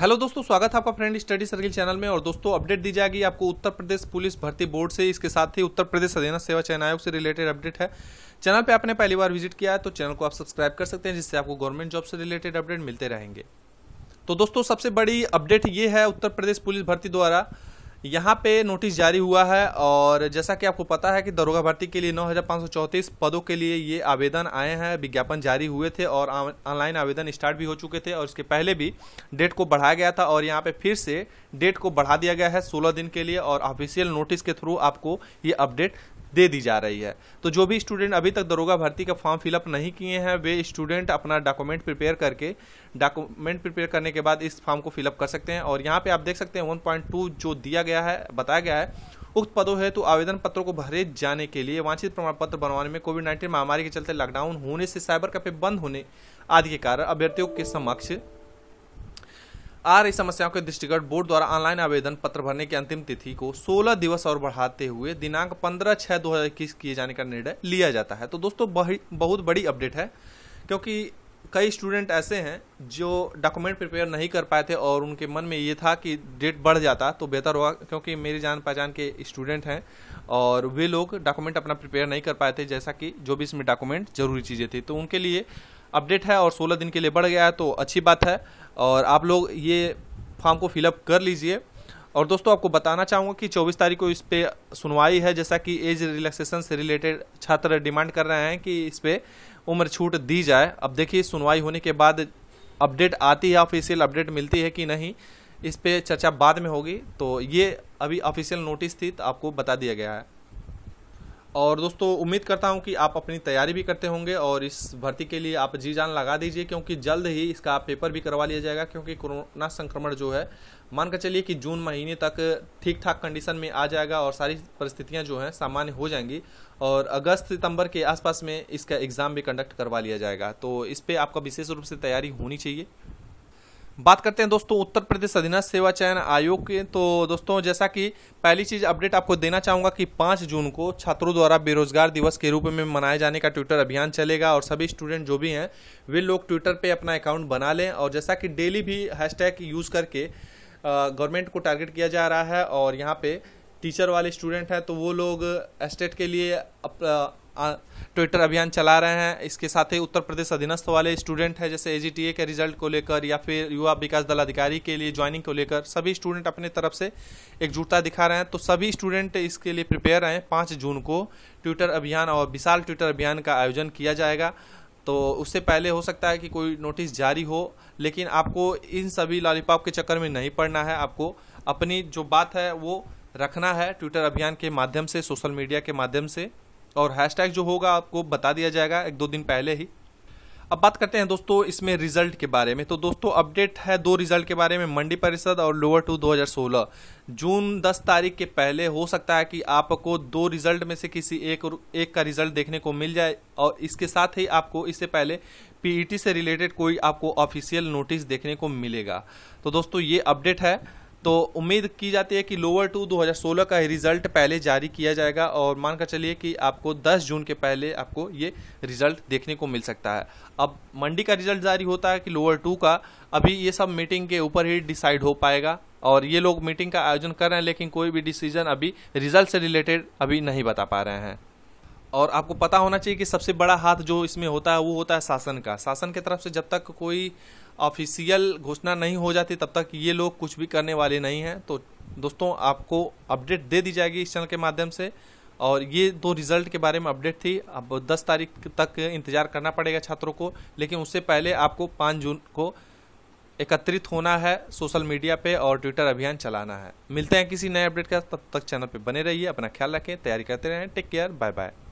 hello दोस्तों स्वागत है आपका फ्रेंड स्टडी सर्किल चैनल में और दोस्तों अपडेट दी जाएगी आपको उत्तर प्रदेश पुलिस भर्ती बोर्ड से इसके साथ ही उत्तर प्रदेश अधीना सेवा चयन आयोग से रिलेटेड अपडेट है चैनल पे आपने पहली बार विजिट किया है तो चैनल को आप सब्सक्राइब कर सकते हैं जिससे आपको गवर्नमेंट जॉब से रिलेटेड अपडेट मिलते रहेंगे तो दोस्तों सबसे बड़ी अपडेट ये है उत्तर प्रदेश पुलिस भर्ती द्वारा यहाँ पे नोटिस जारी हुआ है और जैसा कि आपको पता है कि दरोगा भर्ती के लिए नौ पदों के लिए ये आवेदन आए हैं विज्ञापन जारी हुए थे और ऑनलाइन आवेदन स्टार्ट भी हो चुके थे और इसके पहले भी डेट को बढ़ाया गया था और यहाँ पे फिर से डेट को बढ़ा दिया गया है सोलह दिन के लिए और ऑफिशियल नोटिस के थ्रू आपको ये अपडेट दे दी जा रही है तो जो भी स्टूडेंट अभी तक दरोगा भर्ती का फॉर्म फिलअप नहीं किए हैं वे स्टूडेंट अपना डॉक्यूमेंट प्रिपेयर करके डॉक्यूमेंट प्रिपेयर करने के बाद इस फॉर्म को फिलअप कर सकते हैं और यहाँ पे आप देख सकते हैं 1.2 जो दिया गया है बताया गया है उक्त पदों है तो आवेदन पत्रों को भरे जाने के लिए वांछित प्रमाण पत्र बनवाने में कोविड नाइन्टीन महामारी के चलते लॉकडाउन होने से साइबर कैफे बंद होने आदि के कारण अभ्यर्थियों के समक्ष आ रही समस्याओं के दृष्टिगत बोर्ड द्वारा ऑनलाइन आवेदन पत्र भरने की अंतिम तिथि को 16 दिवस और बढ़ाते हुए दिनांक 15 छः 2021 किए जाने का निर्णय लिया जाता है तो दोस्तों बहुत बड़ी अपडेट है क्योंकि कई स्टूडेंट ऐसे हैं जो डॉक्यूमेंट प्रिपेयर नहीं कर पाए थे और उनके मन में ये था कि डेट बढ़ जाता तो बेहतर होगा क्योंकि मेरी जान पहचान के स्टूडेंट हैं और वे लोग डॉक्यूमेंट अपना प्रिपेयर नहीं कर पाए थे जैसा कि जो भी इसमें डॉक्यूमेंट जरूरी चीज़ें थी तो उनके लिए अपडेट है और सोलह दिन के लिए बढ़ गया है तो अच्छी बात है और आप लोग ये फॉर्म को फिलअप कर लीजिए और दोस्तों आपको बताना चाहूँगा कि 24 तारीख को इस पर सुनवाई है जैसा कि एज रिलैक्सेशन से रिलेटेड छात्र डिमांड कर रहे हैं कि इस पर उम्र छूट दी जाए अब देखिए सुनवाई होने के बाद अपडेट आती है ऑफिशियल अपडेट मिलती है कि नहीं इस पर चर्चा बाद में होगी तो ये अभी ऑफिशियल नोटिस थी तो आपको बता दिया गया है और दोस्तों उम्मीद करता हूं कि आप अपनी तैयारी भी करते होंगे और इस भर्ती के लिए आप जी जान लगा दीजिए क्योंकि जल्द ही इसका पेपर भी करवा लिया जाएगा क्योंकि कोरोना संक्रमण जो है मान कर चलिए कि जून महीने तक ठीक ठाक कंडीशन में आ जाएगा और सारी परिस्थितियाँ जो हैं सामान्य हो जाएंगी और अगस्त सितंबर के आसपास में इसका एग्ज़ाम भी कंडक्ट करवा लिया जाएगा तो इस पर आपका विशेष रूप से तैयारी होनी चाहिए बात करते हैं दोस्तों उत्तर प्रदेश अधीनस्थ सेवा चयन आयोग के तो दोस्तों जैसा कि पहली चीज़ अपडेट आपको देना चाहूँगा कि 5 जून को छात्रों द्वारा बेरोजगार दिवस के रूप में मनाए जाने का ट्विटर अभियान चलेगा और सभी स्टूडेंट जो भी हैं वे लोग ट्विटर पे अपना अकाउंट बना लें और जैसा कि डेली भी हैशटैग यूज़ करके गवर्नमेंट को टारगेट किया जा रहा है और यहाँ पे टीचर वाले स्टूडेंट हैं तो वो लोग स्टेट के लिए अप, ट्विटर अभियान चला रहे हैं इसके साथ ही उत्तर प्रदेश अधीनस्थ वाले स्टूडेंट हैं जैसे एजीटीए के रिजल्ट को लेकर या फिर युवा विकास अधिकारी के लिए ज्वाइनिंग को लेकर सभी स्टूडेंट अपने तरफ से एकजुटता दिखा रहे हैं तो सभी स्टूडेंट इसके लिए प्रिपेयर हैं पाँच जून को ट्विटर अभियान और विशाल ट्विटर अभियान का आयोजन किया जाएगा तो उससे पहले हो सकता है कि कोई नोटिस जारी हो लेकिन आपको इन सभी लॉलीपॉप के चक्कर में नहीं पड़ना है आपको अपनी जो बात है वो रखना है ट्विटर अभियान के माध्यम से सोशल मीडिया के माध्यम से और हैशटैग जो होगा आपको बता दिया जाएगा एक दो दिन पहले ही अब बात करते हैं दोस्तों इसमें रिजल्ट के बारे में तो दोस्तों अपडेट है दो रिजल्ट के बारे में मंडी परिषद और लोअर टू 2016 जून 10 तारीख के पहले हो सकता है कि आपको दो रिजल्ट में से किसी एक एक का रिजल्ट देखने को मिल जाए और इसके साथ ही आपको इससे पहले पीईटी e से रिलेटेड कोई आपको ऑफिशियल नोटिस देखने को मिलेगा तो दोस्तों ये अपडेट है तो उम्मीद की जाती है कि लोअर टू 2016 का रिज़ल्ट पहले जारी किया जाएगा और मानकर चलिए कि आपको 10 जून के पहले आपको ये रिज़ल्ट देखने को मिल सकता है अब मंडी का रिज़ल्ट जारी होता है कि लोअर टू का अभी ये सब मीटिंग के ऊपर ही डिसाइड हो पाएगा और ये लोग मीटिंग का आयोजन कर रहे हैं लेकिन कोई भी डिसीजन अभी रिज़ल्ट से रिलेटेड अभी नहीं बता पा रहे हैं और आपको पता होना चाहिए कि सबसे बड़ा हाथ जो इसमें होता है वो होता है शासन का शासन की तरफ से जब तक कोई ऑफिशियल घोषणा नहीं हो जाती तब तक ये लोग कुछ भी करने वाले नहीं हैं तो दोस्तों आपको अपडेट दे दी जाएगी इस चैनल के माध्यम से और ये दो रिजल्ट के बारे में अपडेट थी अब 10 तारीख तक इंतज़ार करना पड़ेगा छात्रों को लेकिन उससे पहले आपको 5 जून को एकत्रित होना है सोशल मीडिया पे और ट्विटर अभियान चलाना है मिलते हैं किसी नए अपडेट का तब तक चैनल पे बने रहिए अपना ख्याल रखें तैयारी करते रहें टेक केयर बाय बाय